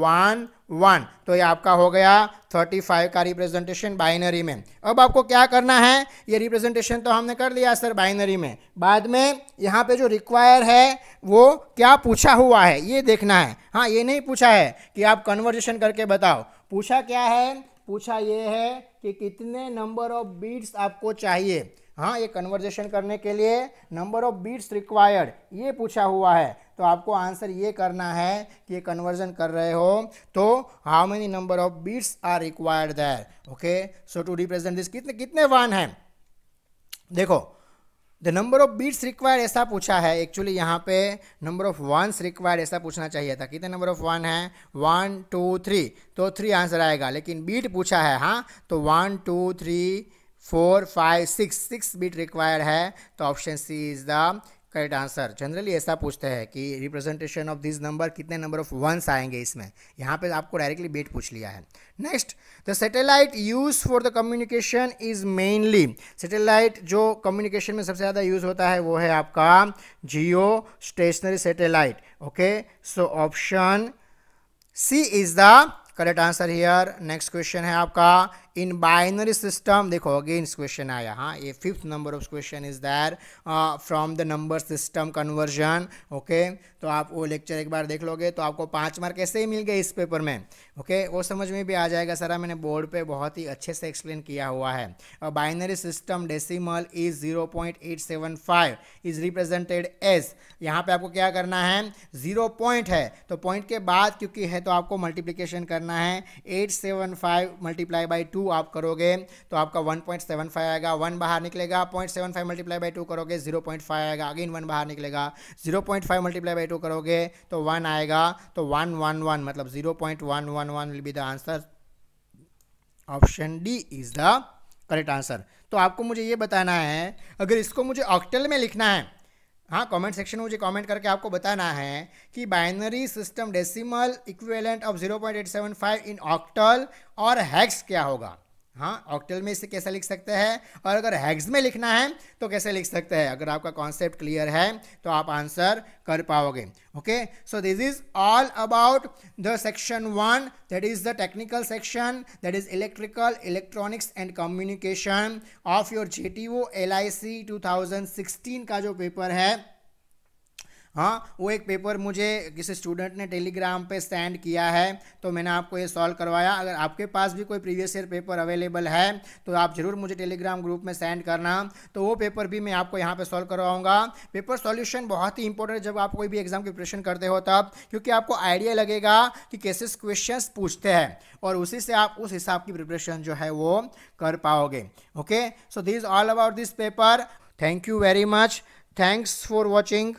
one one तो ये आपका हो गया थर्टी फाइव का रिप्रेजेंटेशन बाइनरी में अब आपको क्या करना है ये रिप्रेजेंटेशन तो हमने कर लिया सर बाइनरी में बाद में यहाँ पे जो रिक्वायर है वो क्या पूछा हुआ है ये देखना है हाँ ये नहीं पूछा है कि आप कन्वर्जेशन करके बताओ पूछा क्या है पूछा ये है कि कितने नंबर ऑफ बीट्स आपको चाहिए हाँ ये कन्वर्जेशन करने के लिए नंबर ऑफ बीट्स रिक्वायर्ड ये पूछा हुआ है तो आपको आंसर ये करना है कि ये कन्वर्जन कर रहे हो तो how many number of bits are required there okay so to represent this कितने कितने वन हैं देखो the number of bits required ऐसा पूछा है एक्चुअली यहाँ पे नंबर ऑफ वंस रिक्वायर्ड ऐसा पूछना चाहिए था कितने नंबर ऑफ वन है वन टू थ्री तो थ्री आंसर आएगा लेकिन बीट पूछा है हाँ तो one two three four five six six bit required है तो option C is the correct answer generally ऐसा पूछते हैं कि रिप्रेजेंटेशन ऑफ दिस नंबर कितने नंबर ऑफ वंस आएंगे इसमें यहाँ पे आपको डायरेक्टली बेट पूछ लिया है next the satellite use for the communication is mainly satellite जो कम्युनिकेशन में सबसे ज़्यादा यूज होता है वो है आपका geostationary satellite okay so option C is the correct answer here next question है आपका इन बाइनरी सिस्टम देखो अगेन क्वेश्चन आया हाँ ये fifth number of question is there from the number system conversion okay तो आप वो lecture एक बार देख लोगे तो आपको पाँच मार्क ऐसे ही मिल गए इस पेपर में ओके okay? वो समझ में भी आ जाएगा सर मैंने बोर्ड पे बहुत ही अच्छे से एक्सप्लेन किया हुआ है binary system decimal is zero point eight seven five is represented as यहाँ पे आपको क्या करना है जीरो पॉइंट है तो पॉइंट के बाद क्योंकि है तो आपको मल्टीप्लीकेशन करना है eight seven five multiply by two two आप करोगे तो आपका वन पॉइंट सेवन फाइव आएगा वन बाहर निकलेगा point seven five multiply by two करोगे जीरो पॉइंट फाइव आएगा अगेन वन बाहर निकलेगा zero point five multiply by two करोगे तो वन आएगा तो वन वन वन मतलब zero point one one one will be the answer option D is the correct answer तो आपको मुझे ये बताना है अगर इसको मुझे ऑक्टल में लिखना है हाँ कमेंट सेक्शन में मुझे कमेंट करके आपको बताना है कि binary system decimal equivalent of 0.875 in octal और हैक्स क्या होगा हाँ ऑक्टल में इसे कैसे लिख सकते हैं और अगर हैग्स में लिखना है तो कैसे लिख सकते हैं अगर आपका कॉन्सेप्ट क्लियर है तो आप आंसर कर पाओगे okay so this is all about the section one that is the technical section that is electrical electronics and communication of your J T O L I C two thousand sixteen का जो paper है हाँ वो एक paper मुझे किसी student ने Telegram पे सेंड किया है तो मैंने आपको ये सॉल्व करवाया अगर आपके पास भी कोई प्रीवियस ईयर पेपर अवेलेबल है तो आप ज़रूर मुझे टेलीग्राम ग्रुप में सेंड करना तो वो पेपर भी मैं आपको यहाँ पे सॉल्व करवाऊँगा पेपर सॉल्यूशन बहुत ही इंपॉर्टेंट जब आप कोई भी एग्ज़ाम की प्रिपरेशन करते हो तब क्योंकि आपको आइडिया लगेगा कि कैसे क्वेश्चन पूछते हैं और उसी से आप उस हिसाब की प्रिपरेशन जो है वो कर पाओगे okay so this all about this paper thank you very much thanks for watching